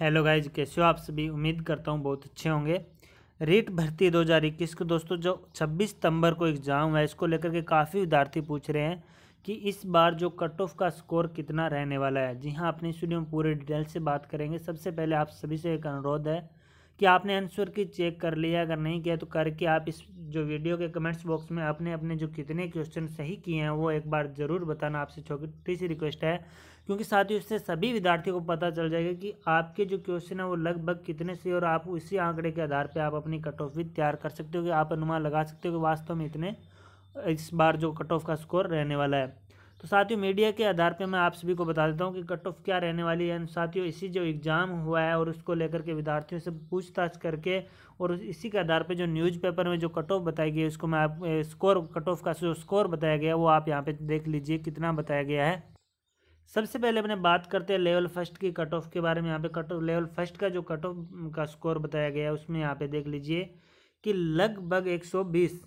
hello guys कैसे हो आप सभी उम्मीद करता हूँ बहुत अच्छे होंगे रीट भर्ती 2021 को दोस्तों जो 26 सितंबर को एग्ज़ाम है इसको लेकर के काफ़ी विद्यार्थी पूछ रहे हैं कि इस बार जो कट ऑफ का स्कोर कितना रहने वाला है जी हाँ अपने स्टूडियो में पूरे डिटेल से बात करेंगे सबसे पहले आप सभी से एक अनुरोध है कि आपने आंसर की चेक कर लिया अगर नहीं किया तो करके आप इस जो वीडियो के कमेंट्स बॉक्स में आपने अपने जो कितने क्वेश्चन सही किए हैं वो एक बार ज़रूर बताना आपसे छोटी सी रिक्वेस्ट है क्योंकि साथ ही उससे सभी विद्यार्थियों को पता चल जाएगा कि आपके जो क्वेश्चन है वो लगभग कितने से और आप उसी आंकड़े के आधार पर आप अपनी कट ऑफ भी तैयार कर सकते हो कि आप अनुमान लगा सकते हो कि वास्तव में इतने इस बार जो कट ऑफ का स्कोर रहने वाला है तो साथियों मीडिया के आधार पे मैं आप सभी को बता देता हूँ कि कट ऑफ क्या रहने वाली है साथियों इसी जो एग्ज़ाम हुआ है और उसको लेकर के विद्यार्थियों से पूछताछ करके और इसी के आधार पे जो न्यूज़पेपर में जो कट ऑफ बताई गई है उसको मैं आप स्कोर कट ऑफ का जो स्कोर बताया गया वो आप यहाँ पर देख लीजिए कितना बताया गया है सबसे पहले अपने बात करते हैं लेवल फर्स्ट की कट ऑफ के बारे में यहाँ पर कट ऑफ लेवल फर्स्ट का जो कट ऑफ का स्कोर बताया गया है उसमें यहाँ पर देख लीजिए कि लगभग एक सौ बीस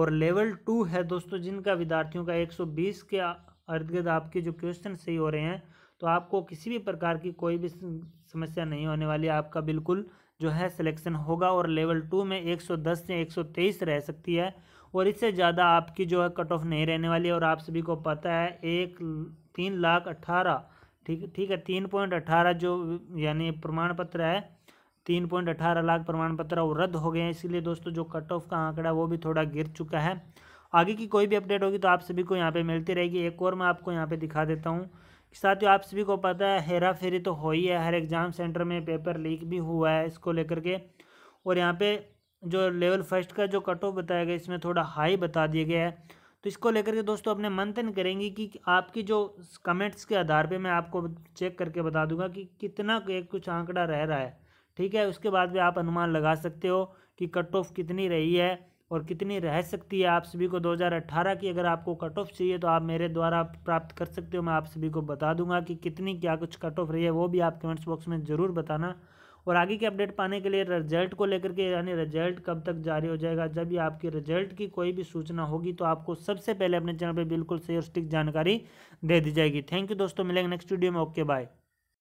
और लेवल टू है दोस्तों जिनका विद्यार्थियों का 120 के अर्द गिर्द आपके जो क्वेश्चन सही हो रहे हैं तो आपको किसी भी प्रकार की कोई भी समस्या नहीं होने वाली आपका बिल्कुल जो है सिलेक्शन होगा और लेवल टू में 110 से 123 रह सकती है और इससे ज़्यादा आपकी जो है कट ऑफ नहीं रहने वाली और आप सभी को पता है एक तीन लाख अट्ठारह ठीक ठीक है तीन पॉइंट अट्ठारह जो यानी प्रमाण पत्र है तीन पॉइंट अठारह लाख प्रमाण पत्र वो रद्द हो गए हैं इसीलिए दोस्तों जो कट ऑफ का आंकड़ा वो भी थोड़ा गिर चुका है आगे की कोई भी अपडेट होगी तो आप सभी को यहाँ पे मिलती रहेगी एक और मैं आपको यहाँ पे दिखा देता हूँ साथियों आप सभी को पता है हेरा फेरी तो हो ही है हर एग्ज़ाम सेंटर में पेपर लीक भी हुआ है इसको लेकर के और यहाँ पे जो लेवल फर्स्ट का जो कट ऑफ बताया गया इसमें थोड़ा हाई बता दिया गया है तो इसको लेकर के दोस्तों अपने मंथन करेंगे कि आपकी जो कमेंट्स के आधार पर मैं आपको चेक करके बता दूंगा कि कितना एक कुछ आंकड़ा रह रहा है ठीक है उसके बाद भी आप अनुमान लगा सकते हो कि कट ऑफ कितनी रही है और कितनी रह सकती है आप सभी को 2018 की अगर आपको कट ऑफ चाहिए तो आप मेरे द्वारा प्राप्त कर सकते हो मैं आप सभी को बता दूंगा कि कितनी क्या कुछ कट ऑफ रही है वो भी आप कमेंट्स बॉक्स में ज़रूर बताना और आगे के अपडेट पाने के लिए रिजल्ट को लेकर के यानी रिजल्ट कब तक जारी हो जाएगा जब भी आपके रिजल्ट की कोई भी सूचना होगी तो आपको सबसे पहले अपने चैनल पर बिल्कुल सही और स्टिक जानकारी दे दी जाएगी थैंक यू दोस्तों मिलेंगे नेक्स्ट वीडियो में ओके बाय